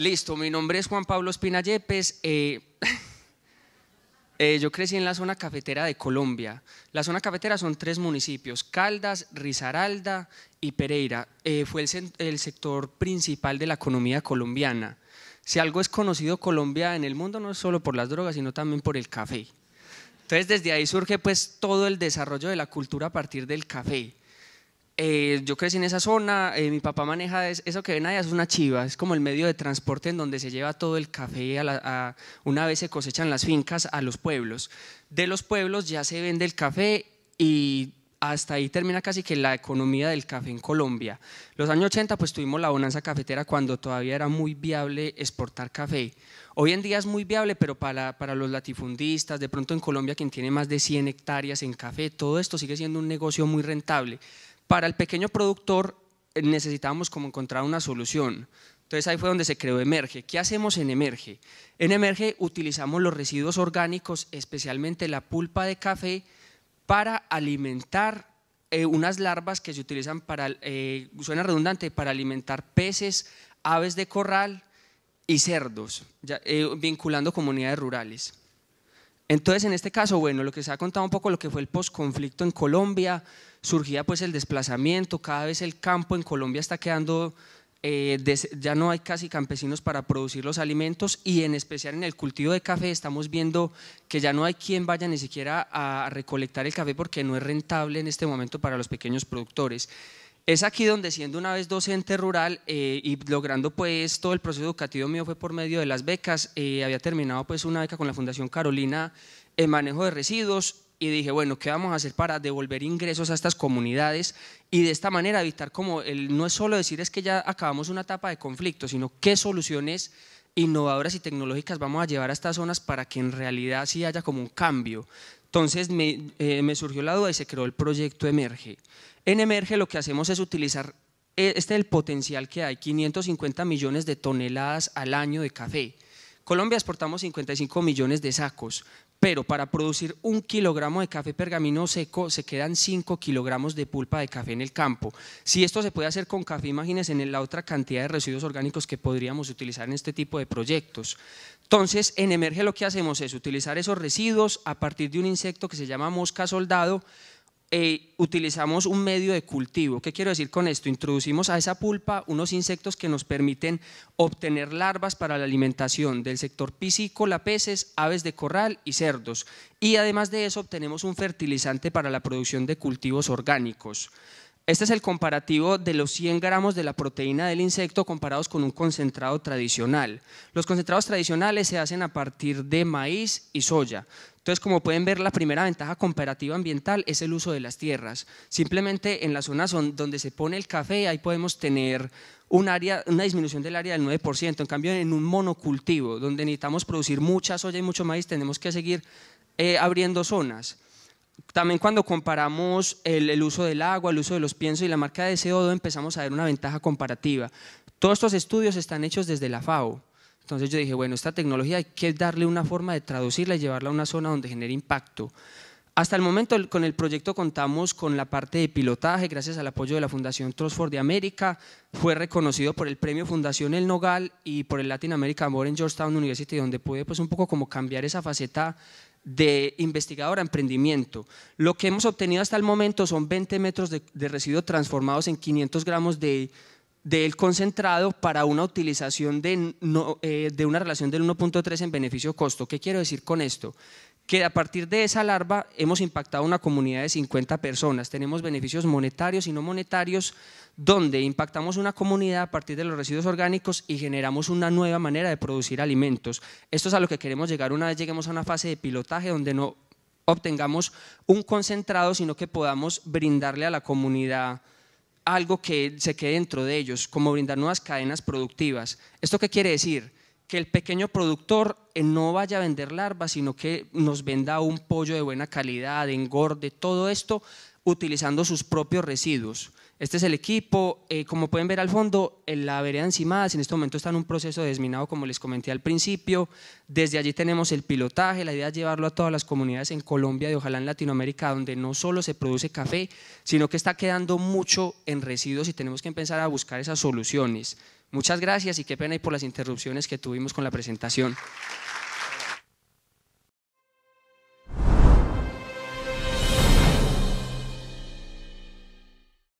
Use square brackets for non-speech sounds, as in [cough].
Listo, mi nombre es Juan Pablo Espina Yepes. Eh, [laughs] eh, yo crecí en la zona cafetera de Colombia. La zona cafetera son tres municipios, Caldas, Risaralda y Pereira. Eh, fue el, sector principal de la economía colombiana. Si algo es conocido Colombia en el mundo, no es solo por las drogas, sino también por el café. Entonces desde ahí surge pues todo el desarrollo de la cultura a partir del café. Eh, yo crecí en esa zona, eh, mi papá maneja eso que ven allá, es una chiva, es como el medio de transporte en donde se lleva todo el café, una vez se cosechan las fincas a los pueblos. De los pueblos ya se vende el café y hasta ahí termina casi que la economía del café en Colombia. Los años 80 pues tuvimos la bonanza cafetera cuando todavía era muy viable exportar café. Hoy en día es muy viable, pero para, para los latifundistas, de pronto en Colombia quien tiene más de 100 hectáreas en café, todo esto sigue siendo un negocio muy rentable para el pequeño productor eh, necesitábamos como encontrar una solución. Entonces ahí fue donde se creó Emerge. ¿Qué hacemos en Emerge? En Emerge utilizamos los residuos orgánicos, especialmente la pulpa de café, para alimentar eh, unas larvas que se utilizan para, eh, suena redundante, para alimentar peces, aves de corral y cerdos, vinculando comunidades rurales. Entonces, en este caso, bueno, lo que se ha contado un poco lo que fue el posconflicto en Colombia, surgía pues el desplazamiento, cada vez el campo en Colombia está quedando, eh, ya no hay casi campesinos para producir los alimentos y en especial en el cultivo de café estamos viendo que ya no hay quien vaya ni siquiera a recolectar el café porque no es rentable en este momento para los pequeños productores. Es aquí donde siendo una vez docente rural eh, y logrando pues todo el proceso educativo mío fue por medio de las becas, eh, había terminado pues una beca con la Fundación Carolina en manejo de residuos y dije, bueno, ¿qué vamos a hacer para devolver ingresos a estas comunidades? Y de esta manera evitar como, el, no es solo decir es que ya acabamos una etapa de conflicto, sino qué soluciones innovadoras y tecnológicas vamos a llevar a estas zonas para que en realidad sí haya como un cambio. Entonces me, eh, me surgió la duda y se creó el proyecto Emerge. En Emerge lo que hacemos es utilizar eh, este el potencial que hay, 550 millones de toneladas al año de café. Colombia exportamos 55 millones de sacos, pero para producir un kilogramo de café pergamino seco se quedan 5 kilogramos de pulpa de café en el campo. Si esto se puede hacer con café, imagínense en la otra cantidad de residuos orgánicos que podríamos utilizar en este tipo de proyectos. Entonces, en Emerge lo que hacemos es utilizar esos residuos a partir de un insecto que se llama mosca soldado, eh, utilizamos un medio de cultivo. ¿Qué quiero decir con esto? Introducimos a esa pulpa unos insectos que nos permiten obtener larvas para la alimentación del sector piscícola, peces, aves de corral y cerdos. Y además de eso obtenemos un fertilizante para la producción de cultivos orgánicos. Este es el comparativo de los 100 gramos de la proteína del insecto comparados con un concentrado tradicional. Los concentrados tradicionales se hacen a partir de maíz y soya. Entonces, como pueden ver, la primera ventaja comparativa ambiental es el uso de las tierras. Simplemente en las zonas donde se pone el café, ahí podemos tener una disminución del área del 9%. En cambio, en un monocultivo, donde necesitamos producir mucha soya y mucho maíz, tenemos que seguir eh, abriendo zonas también cuando comparamos el, uso del agua, el uso de los piensos y la marca de CO2, empezamos a ver una ventaja comparativa. Todos estos estudios están hechos desde la FAO. Entonces yo dije, bueno, esta tecnología hay que darle una forma de traducirla y llevarla a una zona donde genere impacto. Hasta el momento con el proyecto contamos con la parte de pilotaje, gracias al apoyo de la Fundación Trostford de América. Fue reconocido por el premio Fundación El Nogal y por el Latin American More en Georgetown University, donde pude pues un poco como cambiar esa faceta de investigador a emprendimiento. Lo que hemos obtenido hasta el momento son 20 metros de, de residuo transformados en 500 gramos de del concentrado para una utilización de, eh, de una relación del 1.3 en beneficio-costo. ¿Qué quiero decir con esto? que a partir de esa larva hemos impactado una comunidad de 50 personas. Tenemos beneficios monetarios y no monetarios donde impactamos una comunidad a partir de los residuos orgánicos y generamos una nueva manera de producir alimentos. Esto es a lo que queremos llegar una vez lleguemos a una fase de pilotaje donde no obtengamos un concentrado, sino que podamos brindarle a la comunidad algo que se quede dentro de ellos, como brindar nuevas cadenas productivas. ¿Esto qué quiere decir? Que el pequeño productor eh, no vaya a vender larvas, sino que nos venda un pollo de buena calidad, engorde, todo esto utilizando sus propios residuos. Este es el equipo. Eh, como pueden ver al fondo, la vereda Encimadas en este momento está en un proceso de desminado, como les comenté al principio. Desde allí tenemos el pilotaje. La idea es llevarlo a todas las comunidades en Colombia y ojalá en Latinoamérica, donde no solo se produce café, sino que está quedando mucho en residuos y tenemos que empezar a buscar esas soluciones. Muchas gracias y qué pena y por las interrupciones que tuvimos con la presentación.